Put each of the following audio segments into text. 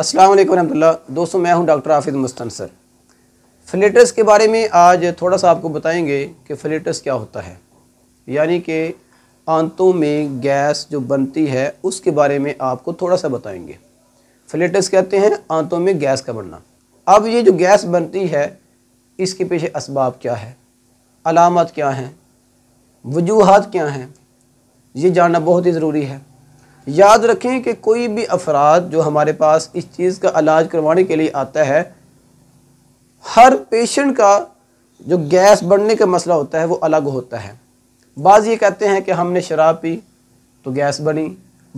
अस्सलाम वालेकुम रहमतुल्ला दोस्तों मैं हूं डॉक्टर आफिद मुस्तनसर फिलेटस के बारे में आज थोड़ा सा आपको बताएंगे कि फिलेटस क्या होता है यानी कि आंतों में गैस जो बनती है उसके बारे में आपको थोड़ा सा बताएंगे फिलेटस कहते हैं आंतों में गैस का बनना अब ये जो गैस बनती है इसके पीछे इसबाब क्या है अलामत क्या हैं वजूहत क्या हैं ये जानना बहुत ही ज़रूरी है याद रखें कि कोई भी अफराद जो हमारे पास इस चीज़ का इलाज करवाने के लिए आता है हर पेशेंट का जो गैस बढ़ने का मसला होता है वो अलग होता है बाज़ ये कहते हैं कि हमने शराब पी तो गैस बनी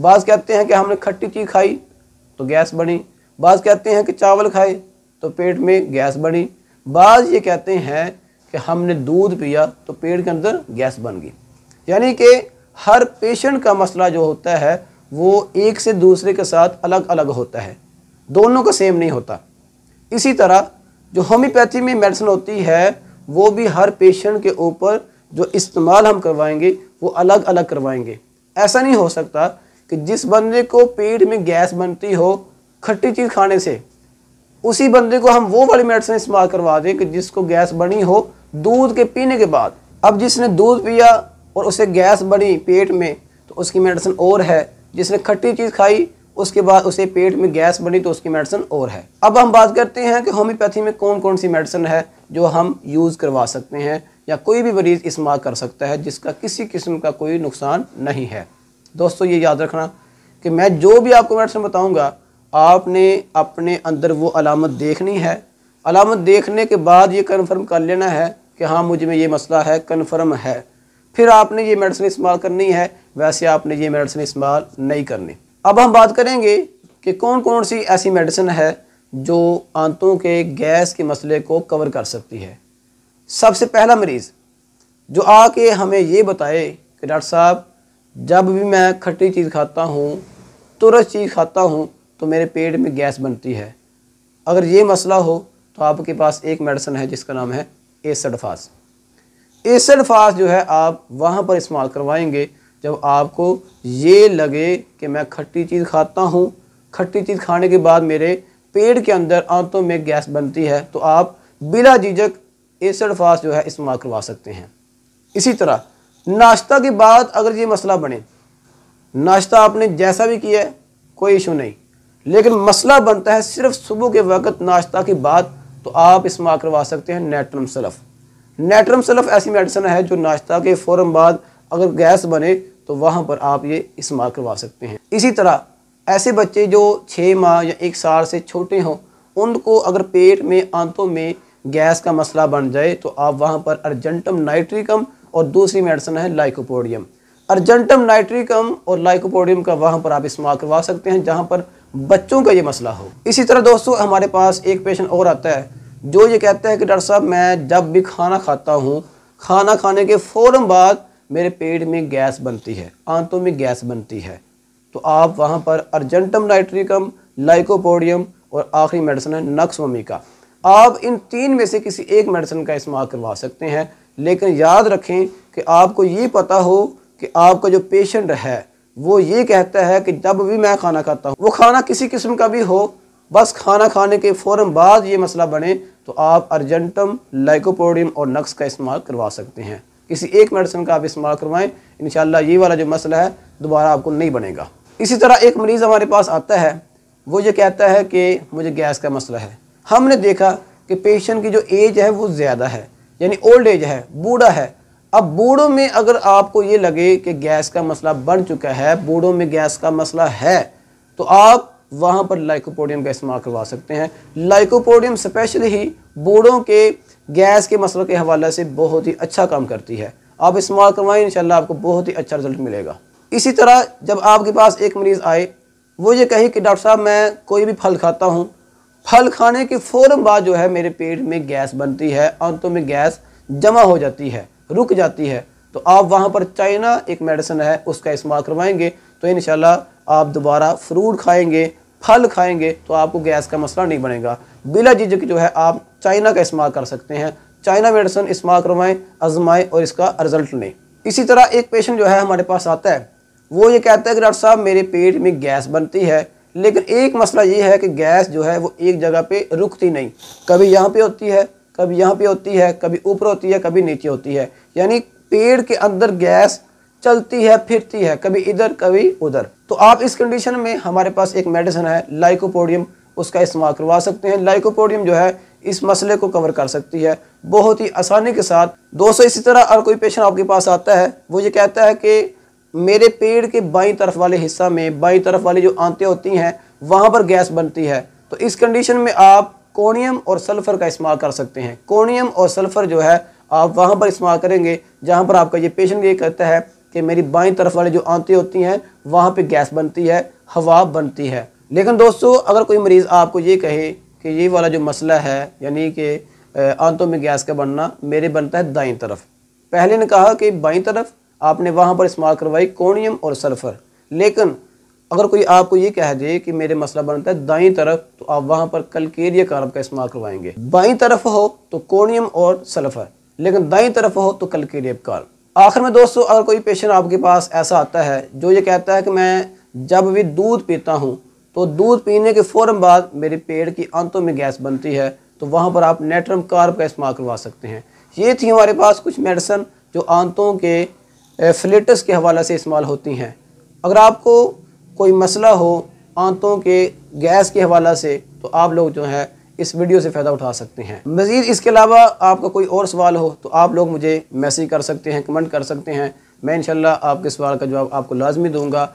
बाज़ कहते हैं कि हमने खट्टी चीज़ खाई तो गैस बनी बाज़ कहते हैं कि चावल खाए तो पेट में गैस बनी बाज़ ये कहते हैं कि हमने दूध पिया तो पेट के अंदर गैस बन गई यानी कि हर पेशेंट का मसला जो होता है वो एक से दूसरे के साथ अलग अलग होता है दोनों का सेम नहीं होता इसी तरह जो होम्योपैथी में मेडिसिन होती है वो भी हर पेशेंट के ऊपर जो इस्तेमाल हम करवाएंगे वो अलग अलग करवाएंगे ऐसा नहीं हो सकता कि जिस बंदे को पेट में गैस बनती हो खट्टी चीज़ खाने से उसी बंदे को हम वो वाली मेडिसिन इस्तेमाल करवा दें कि जिसको गैस बनी हो दूध के पीने के बाद अब जिसने दूध पिया और उसे गैस बनी पेट में तो उसकी मेडिसिन और है जिसने खट्टी चीज़ खाई उसके बाद उसे पेट में गैस बनी तो उसकी मेडिसिन और है अब हम बात करते हैं कि होम्योपैथी में कौन कौन सी मेडिसिन है जो हम यूज़ करवा सकते हैं या कोई भी मरीज़ इस्तेमाल कर सकता है जिसका किसी किस्म का कोई नुकसान नहीं है दोस्तों ये याद रखना कि मैं जो भी आपको मेडिसिन बताऊँगा आपने अपने अंदर वो अलामत देखनी है अलामत देखने के बाद ये कन्फर्म कर लेना है कि हाँ मुझे में ये मसला है कन्फर्म है फिर आपने ये मेडिसिन इस्तेमाल करनी है वैसे आपने ये मेडिसिन इस्तेमाल नहीं करनी अब हम बात करेंगे कि कौन कौन सी ऐसी मेडिसिन है जो आंतों के गैस के मसले को कवर कर सकती है सबसे पहला मरीज़ जो आके हमें ये बताए कि डॉक्टर साहब जब भी मैं खट्टी चीज़ खाता हूँ तुरंत चीज़ खाता हूँ तो मेरे पेट में गैस बनती है अगर ये मसला हो तो आपके पास एक मेडिसिन है जिसका नाम है एसडफास इस अल्फाज जो है आप वहाँ पर इस्तेमाल करवाएंगे जब आपको ये लगे कि मैं खट्टी चीज़ खाता हूँ खट्टी चीज़ खाने के बाद मेरे पेट के अंदर आंतों में गैस बनती है तो आप बिला झिझक इस अल्फाज जो है इस्तेमाल करवा सकते हैं इसी तरह नाश्ता के बाद अगर ये मसला बने नाश्ता आपने जैसा भी किया है कोई इशू नहीं लेकिन मसला बनता है सिर्फ सुबह के वक्त नाश्ता के बाद तो आप इस्तेमाल करवा सकते हैं नेटरम सलफ़ नेट्रम सल्फ ऐसी मेडिसन है जो नाश्ता के फ़ौर बाद अगर गैस बने तो वहाँ पर आप ये इस्तेमाल करवा सकते हैं इसी तरह ऐसे बच्चे जो छः माह या एक साल से छोटे हों उनको अगर पेट में आंतों में गैस का मसला बन जाए तो आप वहाँ पर अर्जेंटम नाइट्रिकम और दूसरी मेडिसन है लाइकोपोडियम अर्जेंटम नाइट्रिकम और लाइकोपोडियम का वहाँ पर आप इस्तेमाल करवा सकते हैं जहाँ पर बच्चों का ये मसला हो इसी तरह दोस्तों हमारे पास एक पेशेंट और आता है जो ये कहता है कि डॉक्टर साहब मैं जब भी खाना खाता हूँ खाना खाने के फ़ौर बाद मेरे पेट में गैस बनती है आंतों में गैस बनती है तो आप वहाँ पर अर्जेंटम नाइट्रिकम लाइकोपोडियम और आखिरी मेडिसिन है नक्सवमी का आप इन तीन में से किसी एक मेडिसिन का इस्तेमाल करवा सकते हैं लेकिन याद रखें कि आपको ये पता हो कि आपका जो पेशेंट है वो ये कहता है कि जब भी मैं खाना खाता हूँ वो खाना किसी किस्म का भी हो बस खाना खाने के फ़ौर बाद ये मसला बने तो आप अर्जेंटम लाइकोपोडियम और नक्स का इस्तेमाल करवा सकते हैं किसी एक मेडिसिन का आप इस्तेमाल करवाएं इन ये वाला जो मसला है दोबारा आपको नहीं बनेगा इसी तरह एक मरीज़ हमारे पास आता है वो ये कहता है कि मुझे गैस का मसला है हमने देखा कि पेशेंट की जो एज है वो ज़्यादा है यानी ओल्ड एज है बूढ़ा है अब बूढ़ों में अगर आपको ये लगे कि गैस का मसला बन चुका है बूढ़ों में गैस का मसला है तो आप वहाँ पर लाइकोपोडियम का इस्तेमाल करवा सकते हैं लाइकोपोडियम स्पेशली ही बोर्डों के गैस के मसलों के हवाले से बहुत ही अच्छा काम करती है आप इस्तेमाल करवाएं इन आपको बहुत ही अच्छा रिजल्ट मिलेगा इसी तरह जब आपके पास एक मरीज़ आए वो ये कहे कि डॉक्टर साहब मैं कोई भी फल खाता हूँ फल खाने के फौरन बाद जो है मेरे पेट में गैस बनती है अंतों में गैस जमा हो जाती है रुक जाती है तो आप वहाँ पर चाइना एक मेडिसिन है उसका इस्तेमाल करवाएंगे तो इन आप दोबारा फ्रूट खाएंगे फल खाएंगे तो आपको गैस का मसला नहीं बनेगा बिला झिझक जो है आप चाइना का इस्तेमाल कर सकते हैं चाइना मेडिसन इस्तेमाल करवाएं आजमाएं और इसका रिजल्ट लें इसी तरह एक पेशेंट जो है हमारे पास आता है वो ये कहता है कि डॉक्टर साहब मेरे पेट में गैस बनती है लेकिन एक मसला ये है कि गैस जो है वो एक जगह पे रुकती नहीं कभी यहाँ पे होती है कभी यहाँ पे होती है कभी ऊपर होती है कभी नीचे होती है यानी पेड़ के अंदर गैस चलती है फिरती है कभी इधर कभी उधर तो आप इस कंडीशन में हमारे पास एक मेडिसिन है लाइकोपोडियम उसका इस्तेमाल करवा सकते हैं लाइकोपोडियम जो है इस मसले को कवर कर सकती है बहुत ही आसानी के साथ दोस्तों इसी तरह अगर कोई पेशेंट आपके पास आता है वो ये कहता है कि मेरे पेड़ के बाई तरफ वाले हिस्सा में बाई तरफ वाली जो आंतें होती हैं वहाँ पर गैस बनती है तो इस कंडीशन में आप कोनियम और सल्फ़र का इस्तेमाल कर सकते हैं कोनियम और सल्फ़र जो है आप वहाँ पर इस्तेमाल करेंगे जहाँ पर आपका ये पेशेंट ये कहता है कि मेरी बाई तरफ वाले जो आंतें होती हैं वहाँ पर गैस बनती है हवा बनती है लेकिन दोस्तों अगर कोई मरीज़ आपको ये कहे कि ये वाला जो मसला है यानी कि आंतों में गैस का बनना मेरे बनता है दाई तरफ पहले ने कहा कि बाई तरफ आपने वहाँ पर इस्तेमाल करवाई कोनियम और सल्फ़र लेकिन अगर कोई आपको ये कह दे कि मेरे मसला बनता है दाई तरफ तो आप वहाँ पर कलकेरिया कार्ब का इस्तेमाल करवाएंगे बाई तरफ हो तो कोनियम और सल्फ़र लेकिन दाई तरफ हो तो कलकेरिया कार्ब आखिर में दोस्तों अगर कोई पेशेंट आपके पास ऐसा आता है जो ये कहता है कि मैं जब भी दूध पीता हूँ तो दूध पीने के फ़ौर बाद मेरे पेट की आंतों में गैस बनती है तो वहाँ पर आप नेट्रम कार्ब का इस्तेमाल करवा सकते हैं ये थी हमारे पास कुछ मेडिसन जो आंतों के फ्लेटस के हवाले से इस्तेमाल होती हैं अगर आपको कोई मसला हो आंतों के गैस के हवाला से तो आप लोग जो है इस वीडियो से फ़ायदा उठा सकते हैं मज़ीद इसके अलावा आपका कोई और सवाल हो तो आप लोग मुझे मैसेज कर सकते हैं कमेंट कर सकते हैं मैं इन आपके सवाल का जवाब आपको लाजमी दूँगा